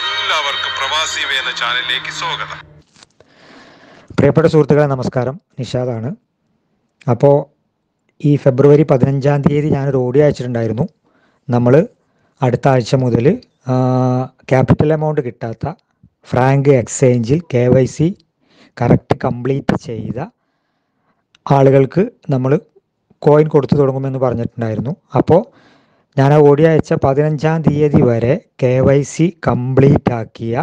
എല്ലാവർക്കും പ്രവാസി വേന ചാനലിലേക്ക് സ്വാഗതം പ്രിയപ്പെട്ട സുഹൃത്തുക്കളെ നമസ്കാരം നിഷാദാണ് അപ്പോൾ ഈ ഫെബ്രുവരി പതിനഞ്ചാം തീയതി ഞാനൊരു ഓഡിയോ അയച്ചിട്ടുണ്ടായിരുന്നു നമ്മൾ അടുത്ത ആഴ്ച മുതൽ ക്യാപിറ്റൽ എമൗണ്ട് കിട്ടാത്ത ഫ്രാങ്ക് എക്സ്ചേഞ്ചിൽ K Y C correct complete ചെയ്ത ആളുകൾക്ക് നമ്മൾ കോയിൻ കൊടുത്തു തുടങ്ങുമെന്ന് പറഞ്ഞിട്ടുണ്ടായിരുന്നു അപ്പോൾ ഞാൻ ഓടി അയച്ച പതിനഞ്ചാം തീയതി വരെ കെ വൈ സി കംപ്ലീറ്റ് ആക്കിയ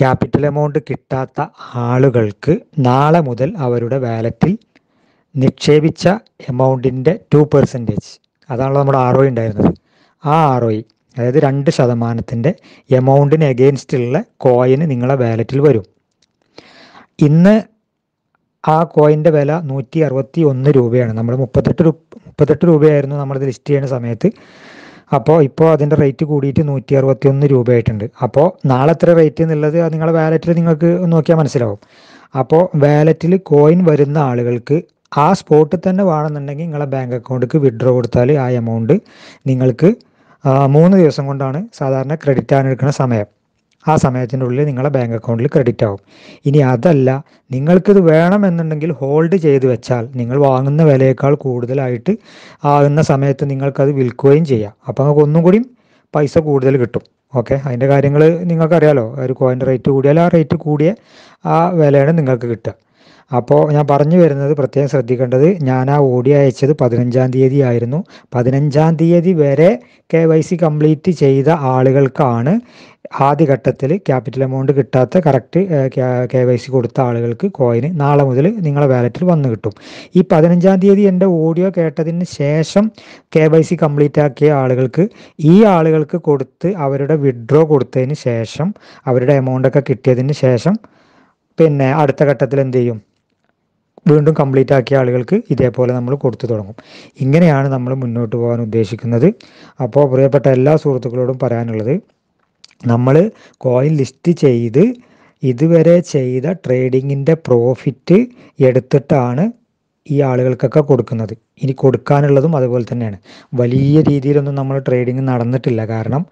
ക്യാപിറ്റൽ എമൗണ്ട് കിട്ടാത്ത ആളുകൾക്ക് നാളെ മുതൽ അവരുടെ വാലറ്റിൽ നിക്ഷേപിച്ച എമൗണ്ടിൻ്റെ ടു പെർസെൻറ്റേജ് അതാണല്ലോ നമ്മുടെ ആർ ഒ ഉണ്ടായിരുന്നത് ആ ആർ ഒ അതായത് രണ്ട് ശതമാനത്തിൻ്റെ എമൗണ്ടിന് എഗെയിൻസ്റ്റുള്ള കോയിന് നിങ്ങളെ വാലറ്റിൽ വരും ഇന്ന് ആ കോയിൻ്റെ വില നൂറ്റി അറുപത്തി ഒന്ന് രൂപയാണ് നമ്മൾ മുപ്പത്തെട്ട് രൂപ മുപ്പത്തെട്ട് രൂപയായിരുന്നു നമ്മളത് ലിസ്റ്റ് ചെയ്യുന്ന സമയത്ത് അപ്പോൾ ഇപ്പോൾ അതിൻ്റെ റേറ്റ് കൂടിയിട്ട് നൂറ്റി അറുപത്തി ഒന്ന് രൂപയായിട്ടുണ്ട് അപ്പോൾ നാളെ എത്ര റേറ്റ് എന്നുള്ളത് നിങ്ങളുടെ വാലറ്റിൽ നിങ്ങൾക്ക് നോക്കിയാൽ മനസ്സിലാവും അപ്പോൾ വാലറ്റിൽ കോയിൻ വരുന്ന ആളുകൾക്ക് ആ സ്പോട്ടിൽ തന്നെ വേണമെന്നുണ്ടെങ്കിൽ നിങ്ങളെ ബാങ്ക് അക്കൗണ്ടിക്ക് വിഡ്രോ കൊടുത്താൽ ആ എമൗണ്ട് നിങ്ങൾക്ക് മൂന്ന് ദിവസം കൊണ്ടാണ് സാധാരണ ക്രെഡിറ്റ് ആണെടുക്കുന്ന സമയം ആ സമയത്തിൻ്റെ ഉള്ളിൽ നിങ്ങളെ ബാങ്ക് അക്കൗണ്ടിൽ ക്രെഡിറ്റ് ആവും ഇനി അതല്ല നിങ്ങൾക്കിത് വേണമെന്നുണ്ടെങ്കിൽ ഹോൾഡ് ചെയ്ത് വെച്ചാൽ നിങ്ങൾ വാങ്ങുന്ന വിലയേക്കാൾ കൂടുതലായിട്ട് ആകുന്ന സമയത്ത് നിങ്ങൾക്കത് വിൽക്കുകയും ചെയ്യാം അപ്പോൾ നമുക്ക് ഒന്നും കൂടിയും പൈസ കൂടുതൽ കിട്ടും ഓക്കെ അതിൻ്റെ കാര്യങ്ങൾ നിങ്ങൾക്കറിയാലോ ഒരു കോയിൻ്റെ റേറ്റ് കൂടിയാൽ ആ റേറ്റ് കൂടിയ ആ വിലയാണ് നിങ്ങൾക്ക് കിട്ടുക അപ്പോൾ ഞാൻ പറഞ്ഞു വരുന്നത് പ്രത്യേകം ശ്രദ്ധിക്കേണ്ടത് ഞാൻ ആ ഓടി അയച്ചത് പതിനഞ്ചാം തീയതി ആയിരുന്നു പതിനഞ്ചാം തീയതി വരെ കെ വൈ സി കംപ്ലീറ്റ് ചെയ്ത ആളുകൾക്കാണ് ആദ്യഘട്ടത്തിൽ ക്യാപിറ്റൽ എമൗണ്ട് കിട്ടാത്ത കറക്റ്റ് കെ വൈ സി കൊടുത്ത ആളുകൾക്ക് കോയിന് നാളെ മുതൽ നിങ്ങളെ വാലറ്റിൽ വന്നു കിട്ടും ഈ പതിനഞ്ചാം തീയതി എൻ്റെ ഓഡിയോ കേട്ടതിന് ശേഷം കെ വൈ സി കംപ്ലീറ്റ് ആക്കിയ ആളുകൾക്ക് ഈ ആളുകൾക്ക് കൊടുത്ത് അവരുടെ വിഡ്രോ കൊടുത്തതിന് ശേഷം അവരുടെ എമൗണ്ടൊക്കെ കിട്ടിയതിന് ശേഷം പിന്നെ അടുത്ത ഘട്ടത്തിൽ എന്ത് ചെയ്യും വീണ്ടും കംപ്ലീറ്റ് ആക്കിയ ആളുകൾക്ക് ഇതേപോലെ നമ്മൾ കൊടുത്തു തുടങ്ങും ഇങ്ങനെയാണ് നമ്മൾ മുന്നോട്ട് പോകാൻ ഉദ്ദേശിക്കുന്നത് അപ്പോൾ പ്രിയപ്പെട്ട എല്ലാ സുഹൃത്തുക്കളോടും പറയാനുള്ളത് നമ്മൾ കോയിൻ ലിസ്റ്റ് ചെയ്ത് ഇതുവരെ ചെയ്ത ട്രേഡിങ്ങിൻ്റെ പ്രോഫിറ്റ് എടുത്തിട്ടാണ് ഈ ആളുകൾക്കൊക്കെ കൊടുക്കുന്നത് ഇനി കൊടുക്കാനുള്ളതും അതുപോലെ തന്നെയാണ് വലിയ രീതിയിലൊന്നും നമ്മൾ ട്രേഡിങ് നടന്നിട്ടില്ല കാരണം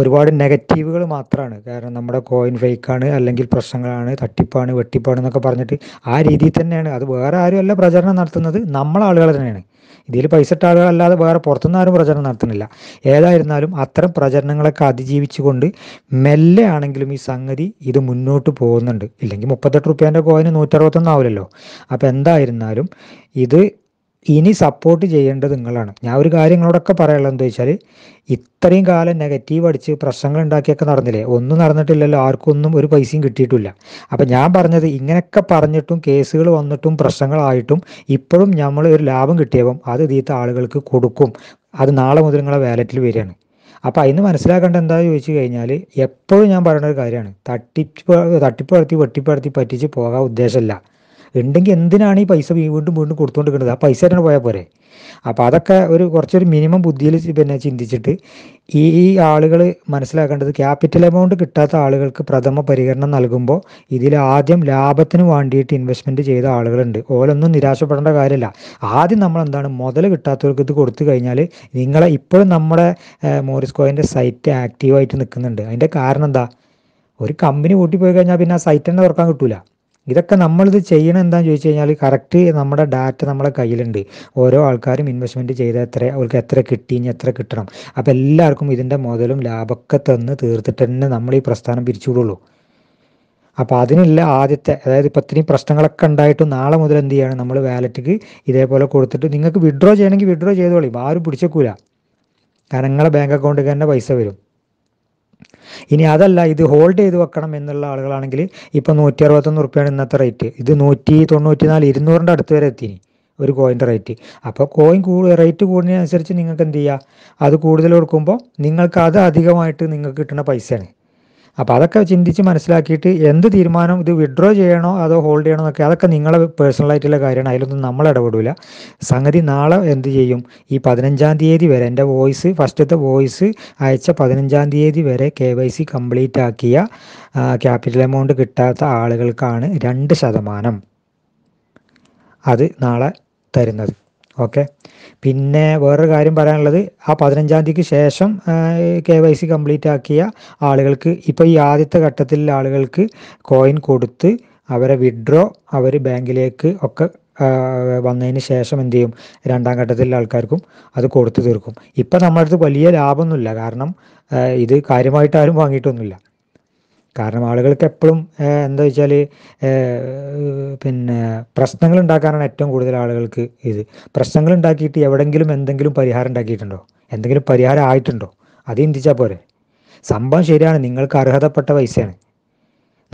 ഒരുപാട് നെഗറ്റീവുകൾ മാത്രമാണ് കാരണം നമ്മുടെ കോയിൻ ഫേക്കാണ് അല്ലെങ്കിൽ പ്രശ്നങ്ങളാണ് തട്ടിപ്പാണ് വെട്ടിപ്പാണ് എന്നൊക്കെ പറഞ്ഞിട്ട് ആ രീതിയിൽ തന്നെയാണ് അത് വേറെ അല്ല പ്രചരണം നടത്തുന്നത് നമ്മളാളുകൾ തന്നെയാണ് ഇതിൽ പൈസ ആളുകളല്ലാതെ വേറെ പുറത്തുനിന്ന് ആരും പ്രചരണം നടത്തുന്നില്ല ഏതായിരുന്നാലും അത്തരം പ്രചരണങ്ങളൊക്കെ അതിജീവിച്ചുകൊണ്ട് മെല്ലെ ആണെങ്കിലും ഈ സംഗതി ഇത് മുന്നോട്ട് പോകുന്നുണ്ട് ഇല്ലെങ്കിൽ മുപ്പത്തെട്ട് റുപ്യേൻ്റെ കോയിന് നൂറ്ററുപത്തൊന്നാവില്ലല്ലോ ആവില്ലല്ലോ അപ്പോൾ എന്തായിരുന്നാലും ഇത് ഇനി സപ്പോർട്ട് ചെയ്യേണ്ടത് നിങ്ങളാണ് ഞാൻ ഒരു കാര്യങ്ങളോടൊക്കെ പറയാനുള്ളത് എന്താ വെച്ചാൽ ഇത്രയും കാലം നെഗറ്റീവ് അടിച്ച് പ്രശ്നങ്ങൾ ഉണ്ടാക്കിയൊക്കെ നടന്നില്ലേ ഒന്നും നടന്നിട്ടില്ലല്ലോ ആർക്കും ഒന്നും ഒരു പൈസയും കിട്ടിയിട്ടില്ല അപ്പം ഞാൻ പറഞ്ഞത് ഇങ്ങനെയൊക്കെ പറഞ്ഞിട്ടും കേസുകൾ വന്നിട്ടും പ്രശ്നങ്ങളായിട്ടും ഇപ്പോഴും നമ്മൾ ഒരു ലാഭം കിട്ടിയപ്പം അത് തീത്ത ആളുകൾക്ക് കൊടുക്കും അത് നാളെ മുതൽ നിങ്ങളെ വാലറ്റിൽ വരികയാണ് അപ്പം അതിന് മനസ്സിലാക്കേണ്ട എന്താ ചോദിച്ചു കഴിഞ്ഞാൽ എപ്പോഴും ഞാൻ പറയുന്ന ഒരു കാര്യമാണ് തട്ടിപ്പ് തട്ടിപ്പടത്തി വെട്ടിപ്പടത്തി പറ്റിച്ച് പോകാൻ ഉദ്ദേശമല്ല ഉണ്ടെങ്കിൽ എന്തിനാണ് ഈ പൈസ വീണ്ടും വീണ്ടും കൊടുത്തുകൊണ്ടിരിക്കുന്നത് ആ പൈസ തന്നെ പോയാൽ പോരെ അപ്പോൾ അതൊക്കെ ഒരു കുറച്ചൊരു മിനിമം ബുദ്ധിയിൽ പിന്നെ ചിന്തിച്ചിട്ട് ഈ ഈ ആളുകൾ മനസ്സിലാക്കേണ്ടത് ക്യാപിറ്റൽ എമൗണ്ട് കിട്ടാത്ത ആളുകൾക്ക് പ്രഥമ പരിഗണന നൽകുമ്പോൾ ഇതിൽ ആദ്യം ലാഭത്തിന് വേണ്ടിയിട്ട് ഇൻവെസ്റ്റ്മെൻ്റ് ചെയ്ത ആളുകളുണ്ട് ഓലൊന്നും നിരാശപ്പെടേണ്ട കാര്യമില്ല ആദ്യം നമ്മൾ എന്താണ് മുതൽ കിട്ടാത്തവർക്ക് ഇത് കൊടുത്തു കഴിഞ്ഞാൽ നിങ്ങളെ ഇപ്പോഴും നമ്മുടെ മോറിസ് കോയിൻ്റെ സൈറ്റ് ആക്റ്റീവായിട്ട് നിൽക്കുന്നുണ്ട് അതിൻ്റെ കാരണം എന്താ ഒരു കമ്പനി കൂട്ടിപ്പോയി കഴിഞ്ഞാൽ പിന്നെ ആ സൈറ്റ് തന്നെ തുറക്കാൻ കിട്ടൂല ഇതൊക്കെ നമ്മളിത് ചെയ്യണം എന്താണെന്ന് ചോദിച്ചു കഴിഞ്ഞാൽ കറക്റ്റ് നമ്മുടെ ഡാറ്റ നമ്മുടെ കയ്യിലുണ്ട് ഓരോ ആൾക്കാരും ഇൻവെസ്റ്റ്മെൻറ്റ് ചെയ്ത എത്ര അവർക്ക് എത്ര കിട്ടി ഇനി എത്ര കിട്ടണം അപ്പോൾ എല്ലാവർക്കും ഇതിൻ്റെ മുതലും ലാഭമൊക്കെ തന്ന് തീർത്തിട്ട് തന്നെ നമ്മൾ ഈ പ്രസ്ഥാനം പിരിച്ചുവിടുള്ളൂ അപ്പോൾ അതിനില്ല ആദ്യത്തെ അതായത് ഇപ്പം ഇത്രയും പ്രശ്നങ്ങളൊക്കെ ഉണ്ടായിട്ട് നാളെ മുതൽ എന്ത് ചെയ്യണം നമ്മൾ വാലറ്റിക്ക് ഇതേപോലെ കൊടുത്തിട്ട് നിങ്ങൾക്ക് വിഡ്രോ ചെയ്യണമെങ്കിൽ വിഡ്രോ ചെയ്തോളി ആരും പിടിച്ചേക്കൂല കാരണം നിങ്ങളുടെ ബാങ്ക് അക്കൗണ്ടിൽ തന്നെ പൈസ വരും ഇനി അതല്ല ഇത് ഹോൾഡ് ചെയ്ത് വെക്കണം എന്നുള്ള ആളുകളാണെങ്കിൽ ഇപ്പോൾ നൂറ്റി അറുപത്തൊന്ന് റുപ്യാണ് ഇന്നത്തെ റേറ്റ് ഇത് നൂറ്റി തൊണ്ണൂറ്റി നാല് ഇരുന്നൂറിൻ്റെ അടുത്ത് വരെ എത്തി ഒരു കോയിൻ്റെ റേറ്റ് അപ്പോൾ കോയിൻ കൂടു റേറ്റ് കൂടുന്നതിനനുസരിച്ച് നിങ്ങൾക്ക് എന്ത് ചെയ്യുക അത് കൂടുതൽ കൊടുക്കുമ്പോൾ നിങ്ങൾക്ക് അത് അധികമായിട്ട് നിങ്ങൾക്ക് കിട്ടുന്ന പൈസയാണ് അപ്പോൾ അതൊക്കെ ചിന്തിച്ച് മനസ്സിലാക്കിയിട്ട് എന്ത് തീരുമാനം ഇത് വിഡ്രോ ചെയ്യണോ അതോ ഹോൾഡ് ചെയ്യണോ എന്നൊക്കെ അതൊക്കെ നിങ്ങളെ പേഴ്സണലായിട്ടുള്ള കാര്യമാണ് അതിലൊന്നും നമ്മൾ ഇടപെടില്ല സംഗതി നാളെ എന്ത് ചെയ്യും ഈ പതിനഞ്ചാം തീയതി വരെ എൻ്റെ വോയിസ് ഫസ്റ്റത്തെ വോയിസ് അയച്ച പതിനഞ്ചാം തീയതി വരെ കെ വൈ സി കംപ്ലീറ്റ് ആക്കിയ ക്യാപിറ്റൽ എമൗണ്ട് കിട്ടാത്ത ആളുകൾക്കാണ് രണ്ട് ശതമാനം അത് നാളെ തരുന്നത് ഓക്കെ പിന്നെ വേറൊരു കാര്യം പറയാനുള്ളത് ആ പതിനഞ്ചാം തീയതിക്ക് ശേഷം കെ വൈ സി കംപ്ലീറ്റ് ആക്കിയ ആളുകൾക്ക് ഇപ്പോൾ ഈ ആദ്യത്തെ ഘട്ടത്തിൽ ആളുകൾക്ക് കോയിൻ കൊടുത്ത് അവരെ വിഡ്രോ അവർ ബാങ്കിലേക്ക് ഒക്കെ വന്നതിന് ശേഷം എന്ത് ചെയ്യും രണ്ടാം ഘട്ടത്തിലുള്ള ആൾക്കാർക്കും അത് കൊടുത്തു തീർക്കും ഇപ്പം നമ്മുടെ അടുത്ത് വലിയ ലാഭമൊന്നുമില്ല കാരണം ഇത് കാര്യമായിട്ട് ആരും വാങ്ങിയിട്ടൊന്നുമില്ല കാരണം ആളുകൾക്ക് എപ്പോഴും എന്താ വെച്ചാൽ പിന്നെ പ്രശ്നങ്ങൾ ഉണ്ടാക്കാനാണ് ഏറ്റവും കൂടുതൽ ആളുകൾക്ക് ഇത് പ്രശ്നങ്ങൾ ഉണ്ടാക്കിയിട്ട് എവിടെങ്കിലും എന്തെങ്കിലും പരിഹാരം ഉണ്ടാക്കിയിട്ടുണ്ടോ എന്തെങ്കിലും പരിഹാരം ആയിട്ടുണ്ടോ അത് ചിന്തിച്ചാൽ പോരെ സംഭവം ശരിയാണ് നിങ്ങൾക്ക് അർഹതപ്പെട്ട പൈസയാണ്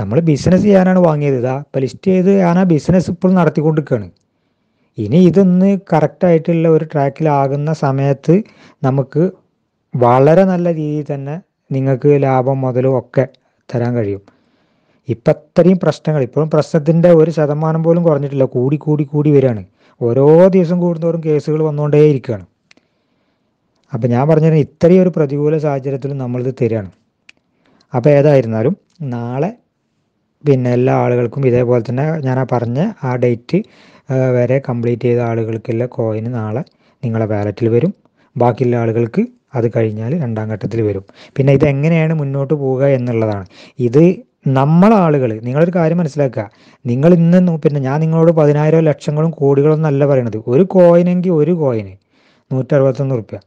നമ്മൾ ബിസിനസ് ചെയ്യാനാണ് വാങ്ങിയത് ഇതാ ഇപ്പം ലിസ്റ്റ് ചെയ്ത് ഞാൻ ആ ബിസിനസ് ഇപ്പോൾ നടത്തിക്കൊണ്ടിരിക്കുകയാണ് ഇനി ഇതൊന്ന് കറക്റ്റായിട്ടുള്ള ഒരു ട്രാക്കിലാകുന്ന സമയത്ത് നമുക്ക് വളരെ നല്ല രീതിയിൽ തന്നെ നിങ്ങൾക്ക് ലാഭം മുതലും ഒക്കെ തരാൻ കഴിയും ഇപ്പം അത്രയും പ്രശ്നങ്ങൾ ഇപ്പോഴും പ്രശ്നത്തിൻ്റെ ഒരു ശതമാനം പോലും കുറഞ്ഞിട്ടില്ല കൂടി കൂടി കൂടി വരികയാണ് ഓരോ ദിവസം കൂടുന്നതോറും കേസുകൾ വന്നുകൊണ്ടേ ഇരിക്കുകയാണ് അപ്പം ഞാൻ പറഞ്ഞത് ഇത്രയും ഒരു പ്രതികൂല സാഹചര്യത്തിലും നമ്മളിത് തരികയാണ് അപ്പോൾ ഏതായിരുന്നാലും നാളെ പിന്നെ എല്ലാ ആളുകൾക്കും ഇതേപോലെ തന്നെ ഞാൻ ആ പറഞ്ഞ ആ ഡേറ്റ് വരെ കംപ്ലീറ്റ് ചെയ്ത ആളുകൾക്കുള്ള കോയിന് നാളെ നിങ്ങളെ വാലറ്റിൽ വരും ബാക്കിയുള്ള ആളുകൾക്ക് അത് കഴിഞ്ഞാൽ രണ്ടാം ഘട്ടത്തിൽ വരും പിന്നെ ഇത് എങ്ങനെയാണ് മുന്നോട്ട് പോവുക എന്നുള്ളതാണ് ഇത് നമ്മളാളുകൾ നിങ്ങളൊരു കാര്യം മനസ്സിലാക്കുക നിങ്ങൾ ഇന്ന് പിന്നെ ഞാൻ നിങ്ങളോട് പതിനായിരം ലക്ഷങ്ങളും കോടികളും എന്നല്ല പറയണത് ഒരു കോയിനെങ്കിൽ ഒരു കോയിന് നൂറ്ററുപത്തൊന്ന് റുപ്യ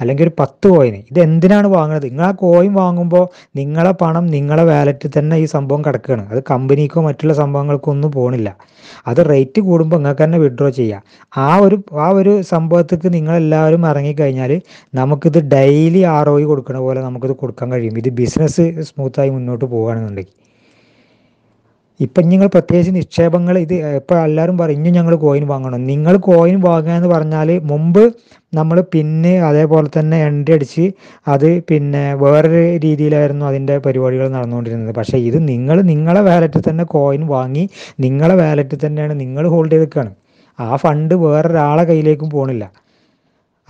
അല്ലെങ്കിൽ ഒരു പത്ത് കോയിന് ഇത് എന്തിനാണ് വാങ്ങുന്നത് നിങ്ങൾ ആ കോയിൻ വാങ്ങുമ്പോൾ നിങ്ങളെ പണം നിങ്ങളെ വാലറ്റിൽ തന്നെ ഈ സംഭവം കിടക്കുകയാണ് അത് കമ്പനിക്കോ മറ്റുള്ള സംഭവങ്ങൾക്കോ ഒന്നും പോകണില്ല അത് റേറ്റ് കൂടുമ്പോൾ നിങ്ങൾക്ക് തന്നെ വിഡ്രോ ചെയ്യാം ആ ഒരു ആ ഒരു സംഭവത്തേക്ക് നിങ്ങളെല്ലാവരും ഇറങ്ങിക്കഴിഞ്ഞാൽ നമുക്കിത് ഡെയിലി ആർ ഒ e കൊടുക്കുന്ന പോലെ നമുക്കിത് കൊടുക്കാൻ കഴിയും ഇത് ബിസിനസ് സ്മൂത്തായി മുന്നോട്ട് പോകുകയാണെന്നുണ്ടെങ്കിൽ ഇപ്പൊ നിങ്ങൾ പ്രത്യേകിച്ച് നിക്ഷേപങ്ങൾ ഇത് ഇപ്പം എല്ലാവരും പറയും ഇനി ഞങ്ങൾ കോയിൻ വാങ്ങണം നിങ്ങൾ കോയിൻ വാങ്ങുക എന്ന് പറഞ്ഞാൽ മുമ്പ് നമ്മൾ പിന്നെ അതേപോലെ തന്നെ എണ്ണ അടിച്ച് അത് പിന്നെ വേറൊരു രീതിയിലായിരുന്നു അതിൻ്റെ പരിപാടികൾ നടന്നുകൊണ്ടിരുന്നത് പക്ഷേ ഇത് നിങ്ങൾ നിങ്ങളെ വാലറ്റിൽ തന്നെ കോയിൻ വാങ്ങി നിങ്ങളെ വാലറ്റിൽ തന്നെയാണ് നിങ്ങൾ ഹോൾഡ് ചെയ്ത് ആ ഫണ്ട് വേറൊരാളെ കയ്യിലേക്കും പോകണില്ല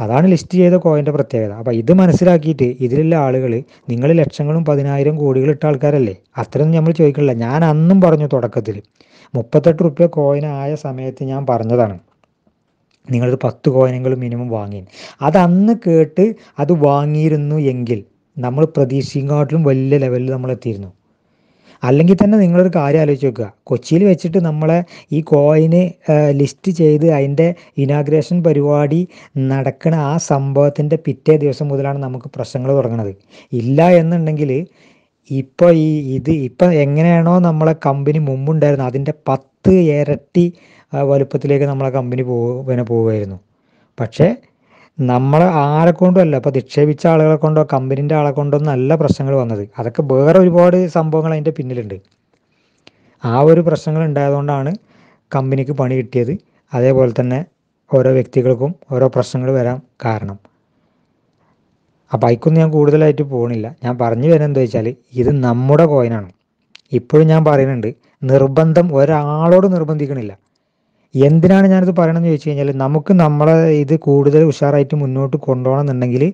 അതാണ് ലിസ്റ്റ് ചെയ്ത കോയിൻ്റെ പ്രത്യേകത അപ്പോൾ ഇത് മനസ്സിലാക്കിയിട്ട് ഇതിലുള്ള ആളുകൾ നിങ്ങൾ ലക്ഷങ്ങളും പതിനായിരം കോടികളും ഇട്ട ആൾക്കാരല്ലേ അത്രയൊന്നും നമ്മൾ ചോദിക്കില്ല ഞാൻ അന്നും പറഞ്ഞു തുടക്കത്തിൽ മുപ്പത്തെട്ട് റുപ്യ കോയിൻ ആയ സമയത്ത് ഞാൻ പറഞ്ഞതാണ് നിങ്ങളൊരു പത്ത് കോയിനെങ്കിലും മിനിമം വാങ്ങി അത് അന്ന് കേട്ട് അത് വാങ്ങിയിരുന്നു എങ്കിൽ നമ്മൾ പ്രതീക്ഷിക്കാട്ടിലും വലിയ ലെവലിൽ നമ്മൾ എത്തിയിരുന്നു അല്ലെങ്കിൽ തന്നെ നിങ്ങളൊരു കാര്യം ആലോചിച്ച് നോക്കുക കൊച്ചിയിൽ വെച്ചിട്ട് നമ്മളെ ഈ കോയിന് ലിസ്റ്റ് ചെയ്ത് അതിൻ്റെ ഇനാഗ്രേഷൻ പരിപാടി നടക്കുന്ന ആ സംഭവത്തിൻ്റെ പിറ്റേ ദിവസം മുതലാണ് നമുക്ക് പ്രശ്നങ്ങൾ തുടങ്ങുന്നത് ഇല്ല എന്നുണ്ടെങ്കിൽ ഇപ്പോൾ ഈ ഇത് ഇപ്പം എങ്ങനെയാണോ നമ്മളെ കമ്പനി മുമ്പുണ്ടായിരുന്നത് അതിൻ്റെ പത്ത് ഇരട്ടി വലുപ്പത്തിലേക്ക് നമ്മളെ കമ്പനി പോ പിന്നെ പോവുമായിരുന്നു പക്ഷേ നമ്മളെ ആരെ കൊണ്ടും അല്ല ഇപ്പൊ നിക്ഷേപിച്ച ആളുകളെ കൊണ്ടോ കമ്പനീൻ്റെ ആളെ കൊണ്ടോ നല്ല പ്രശ്നങ്ങൾ വന്നത് അതൊക്കെ വേറെ ഒരുപാട് സംഭവങ്ങൾ അതിന്റെ പിന്നിലുണ്ട് ആ ഒരു പ്രശ്നങ്ങൾ ഉണ്ടായതുകൊണ്ടാണ് കമ്പനിക്ക് പണി കിട്ടിയത് അതേപോലെ തന്നെ ഓരോ വ്യക്തികൾക്കും ഓരോ പ്രശ്നങ്ങൾ വരാൻ കാരണം ആ ബൈക്കൊന്നും ഞാൻ കൂടുതലായിട്ട് പോകണില്ല ഞാൻ പറഞ്ഞു വരുന്നത് എന്താ വെച്ചാൽ ഇത് നമ്മുടെ കോയിനാണ് ഇപ്പോഴും ഞാൻ പറയുന്നുണ്ട് നിർബന്ധം ഒരാളോട് നിർബന്ധിക്കണില്ല എന്തിനാണ് ഞാനിത് പറയണമെന്ന് ചോദിച്ചു കഴിഞ്ഞാൽ നമുക്ക് നമ്മളെ ഇത് കൂടുതൽ ഉഷാറായിട്ട് മുന്നോട്ട് കൊണ്ടുപോകണം എന്നുണ്ടെങ്കിൽ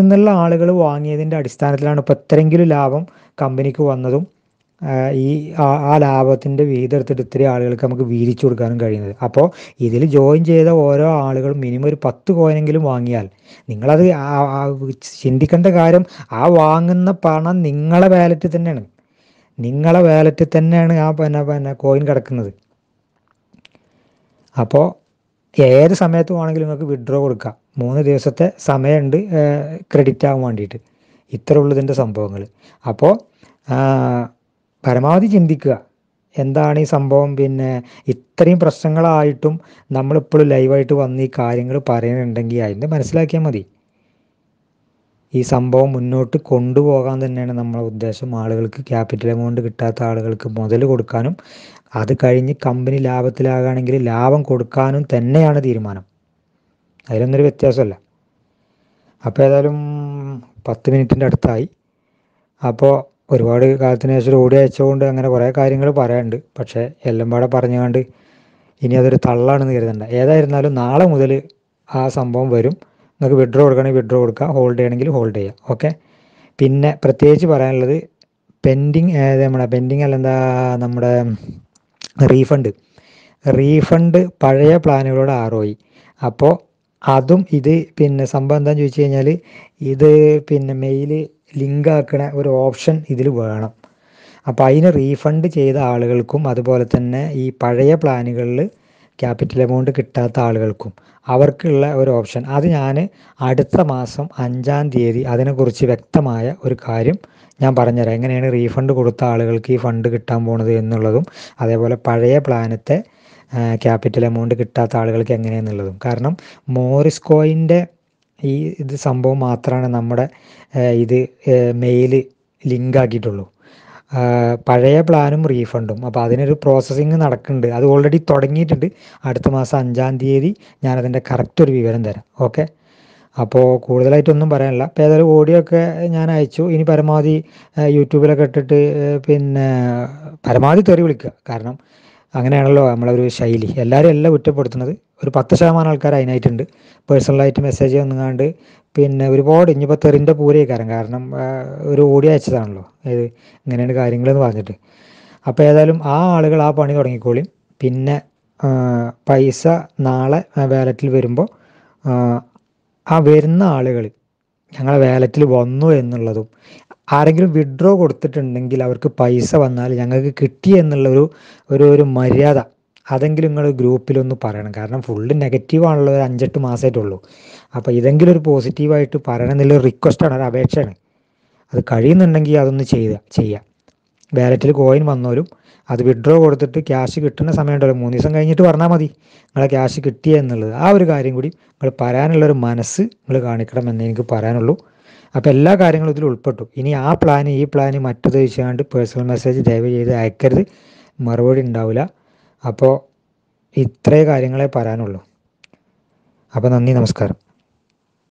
നിന്നുള്ള ആളുകൾ വാങ്ങിയതിൻ്റെ അടിസ്ഥാനത്തിലാണ് ഇപ്പോൾ എത്രയെങ്കിലും ലാഭം കമ്പനിക്ക് വന്നതും ഈ ആ ലാഭത്തിൻ്റെ എടുത്തിട്ട് ഇത്തിരി ആളുകൾക്ക് നമുക്ക് വീതിച്ചു കൊടുക്കാനും കഴിയുന്നത് അപ്പോൾ ഇതിൽ ജോയിൻ ചെയ്ത ഓരോ ആളുകളും മിനിമം ഒരു പത്ത് കോയിനെങ്കിലും വാങ്ങിയാൽ നിങ്ങളത് ചിന്തിക്കേണ്ട കാര്യം ആ വാങ്ങുന്ന പണം നിങ്ങളെ വാലറ്റിൽ തന്നെയാണ് നിങ്ങളെ വാലറ്റിൽ തന്നെയാണ് ആ പിന്നെ പിന്നെ കോയിൻ കിടക്കുന്നത് അപ്പോൾ ഏത് സമയത്ത് വേണമെങ്കിലും നിങ്ങൾക്ക് വിഡ്രോ കൊടുക്കാം മൂന്ന് ദിവസത്തെ സമയമുണ്ട് ക്രെഡിറ്റ് ആകാൻ വേണ്ടിയിട്ട് ഇത്ര ഉള്ളതിൻ്റെ സംഭവങ്ങൾ അപ്പോൾ പരമാവധി ചിന്തിക്കുക എന്താണ് ഈ സംഭവം പിന്നെ ഇത്രയും പ്രശ്നങ്ങളായിട്ടും നമ്മളിപ്പോഴും ലൈവായിട്ട് വന്ന് ഈ കാര്യങ്ങൾ പറയുന്നുണ്ടെങ്കിൽ അതിൻ്റെ മനസ്സിലാക്കിയാൽ മതി ഈ സംഭവം മുന്നോട്ട് കൊണ്ടുപോകാൻ തന്നെയാണ് നമ്മളെ ഉദ്ദേശം ആളുകൾക്ക് ക്യാപിറ്റൽ എമൗണ്ട് കിട്ടാത്ത ആളുകൾക്ക് മുതൽ കൊടുക്കാനും അത് കഴിഞ്ഞ് കമ്പനി ലാഭത്തിലാകുകയാണെങ്കിൽ ലാഭം കൊടുക്കാനും തന്നെയാണ് തീരുമാനം അതിലൊന്നൊരു വ്യത്യാസമല്ല അപ്പോൾ ഏതായാലും പത്ത് മിനിറ്റിൻ്റെ അടുത്തായി അപ്പോൾ ഒരുപാട് കാലത്തിന് ശേഷം ഓടി അയച്ചുകൊണ്ട് അങ്ങനെ കുറേ കാര്യങ്ങൾ പറയാനുണ്ട് പക്ഷേ എല്ലാം പാടെ പറഞ്ഞുകൊണ്ട് ഇനി അതൊരു തള്ളാണെന്ന് കരുതണ്ട ഏതായിരുന്നാലും നാളെ മുതൽ ആ സംഭവം വരും നിങ്ങൾക്ക് വിഡ്രോ കൊടുക്കണമെങ്കിൽ വിഡ്രോ കൊടുക്കുക ഹോൾഡ് ചെയ്യണമെങ്കിൽ ഹോൾഡ് ചെയ്യുക ഓക്കെ പിന്നെ പ്രത്യേകിച്ച് പറയാനുള്ളത് പെൻഡിങ് നമ്മുടെ പെൻഡിങ് അല്ല എന്താ നമ്മുടെ റീഫണ്ട് റീഫണ്ട് പഴയ പ്ലാനുകളോട് ആറോയി അപ്പോൾ അതും ഇത് പിന്നെ സംഭവം എന്താണെന്ന് ചോദിച്ചു കഴിഞ്ഞാൽ ഇത് പിന്നെ മെയിൽ ലിങ്ക് ആക്കുന്ന ഒരു ഓപ്ഷൻ ഇതിൽ വേണം അപ്പോൾ അതിന് റീഫണ്ട് ചെയ്ത ആളുകൾക്കും അതുപോലെ തന്നെ ഈ പഴയ പ്ലാനുകളിൽ ക്യാപിറ്റൽ എമൗണ്ട് കിട്ടാത്ത ആളുകൾക്കും അവർക്കുള്ള ഒരു ഓപ്ഷൻ അത് ഞാൻ അടുത്ത മാസം അഞ്ചാം തീയതി അതിനെക്കുറിച്ച് വ്യക്തമായ ഒരു കാര്യം ഞാൻ പറഞ്ഞുതരാം എങ്ങനെയാണ് റീഫണ്ട് കൊടുത്ത ആളുകൾക്ക് ഈ ഫണ്ട് കിട്ടാൻ പോണത് എന്നുള്ളതും അതേപോലെ പഴയ പ്ലാനത്തെ ക്യാപിറ്റൽ എമൗണ്ട് കിട്ടാത്ത ആളുകൾക്ക് എങ്ങനെയാണെന്നുള്ളതും കാരണം മോറിസ്കോയിൻ്റെ ഈ ഇത് സംഭവം മാത്രമാണ് നമ്മുടെ ഇത് മെയിൽ ലിങ്ക് ആക്കിയിട്ടുള്ളൂ പഴയ പ്ലാനും റീഫണ്ടും അപ്പോൾ അതിനൊരു പ്രോസസ്സിങ് നടക്കുന്നുണ്ട് അത് ഓൾറെഡി തുടങ്ങിയിട്ടുണ്ട് അടുത്ത മാസം അഞ്ചാം തീയതി ഞാനതിൻ്റെ കറക്റ്റ് ഒരു വിവരം തരാം ഓക്കെ അപ്പോൾ കൂടുതലായിട്ടൊന്നും പറയാനില്ല അപ്പോൾ ഏതായാലും ഓഡിയോ ഒക്കെ ഞാൻ അയച്ചു ഇനി പരമാവധി യൂട്യൂബിലൊക്കെ ഇട്ടിട്ട് പിന്നെ പരമാവധി തെറി വിളിക്കുക കാരണം അങ്ങനെയാണല്ലോ നമ്മളൊരു ശൈലി എല്ലാവരും എല്ലാം കുറ്റപ്പെടുത്തുന്നത് ഒരു പത്ത് ശതമാനം ആൾക്കാർ അതിനായിട്ടുണ്ട് പേഴ്സണലായിട്ട് മെസ്സേജ് വന്നുകാണ്ട് പിന്നെ ഒരുപാട് ഇനിയിപ്പോൾ തെറിൻ്റെ പൂരയിക്കാരം കാരണം ഒരു ഓടി അയച്ചതാണല്ലോ ഇത് ഇങ്ങനെയാണ് കാര്യങ്ങളെന്ന് പറഞ്ഞിട്ട് അപ്പോൾ ഏതായാലും ആ ആളുകൾ ആ പണി തുടങ്ങിക്കോളും പിന്നെ പൈസ നാളെ വാലറ്റിൽ വരുമ്പോൾ ആ വരുന്ന ആളുകൾ ഞങ്ങളെ വാലറ്റിൽ വന്നു എന്നുള്ളതും ആരെങ്കിലും വിഡ്രോ കൊടുത്തിട്ടുണ്ടെങ്കിൽ അവർക്ക് പൈസ വന്നാൽ ഞങ്ങൾക്ക് കിട്ടി എന്നുള്ള ഒരു ഒരു മര്യാദ അതെങ്കിലും നിങ്ങൾ ഗ്രൂപ്പിലൊന്ന് പറയണം കാരണം ഫുള്ള് നെഗറ്റീവ് ആണല്ലോ ഒരു അഞ്ചെട്ട് മാസമായിട്ടുള്ളൂ അപ്പോൾ ഇതെങ്കിലും ഒരു പോസിറ്റീവായിട്ട് പറയണം എന്നുള്ളൊരു റിക്വസ്റ്റാണ് ഒരു അപേക്ഷയാണ് അത് കഴിയുന്നുണ്ടെങ്കിൽ അതൊന്ന് ചെയ്ത് ചെയ്യുക വാലറ്റിൽ കോയിൻ വന്നാലും അത് വിഡ്രോ കൊടുത്തിട്ട് ക്യാഷ് കിട്ടുന്ന സമയമുണ്ടല്ലോ മൂന്ന് ദിവസം കഴിഞ്ഞിട്ട് പറഞ്ഞാൽ മതി നിങ്ങളെ ക്യാഷ് കിട്ടിയ എന്നുള്ളത് ആ ഒരു കാര്യം കൂടി നിങ്ങൾ പറയാനുള്ളൊരു മനസ്സ് നിങ്ങൾ കാണിക്കണം എന്നേ എനിക്ക് പറയാനുള്ളൂ അപ്പോൾ എല്ലാ കാര്യങ്ങളും ഇതിൽ ഉൾപ്പെട്ടു ഇനി ആ പ്ലാൻ ഈ പ്ലാൻ മറ്റത് വെച്ചാണ്ട് പേഴ്സണൽ മെസ്സേജ് ദയവ് ചെയ്ത് അയക്കരുത് മറുപടി ഉണ്ടാവില്ല അപ്പോൾ ഇത്രേ കാര്യങ്ങളെ പറയാനുള്ളൂ അപ്പോൾ നന്ദി നമസ്കാരം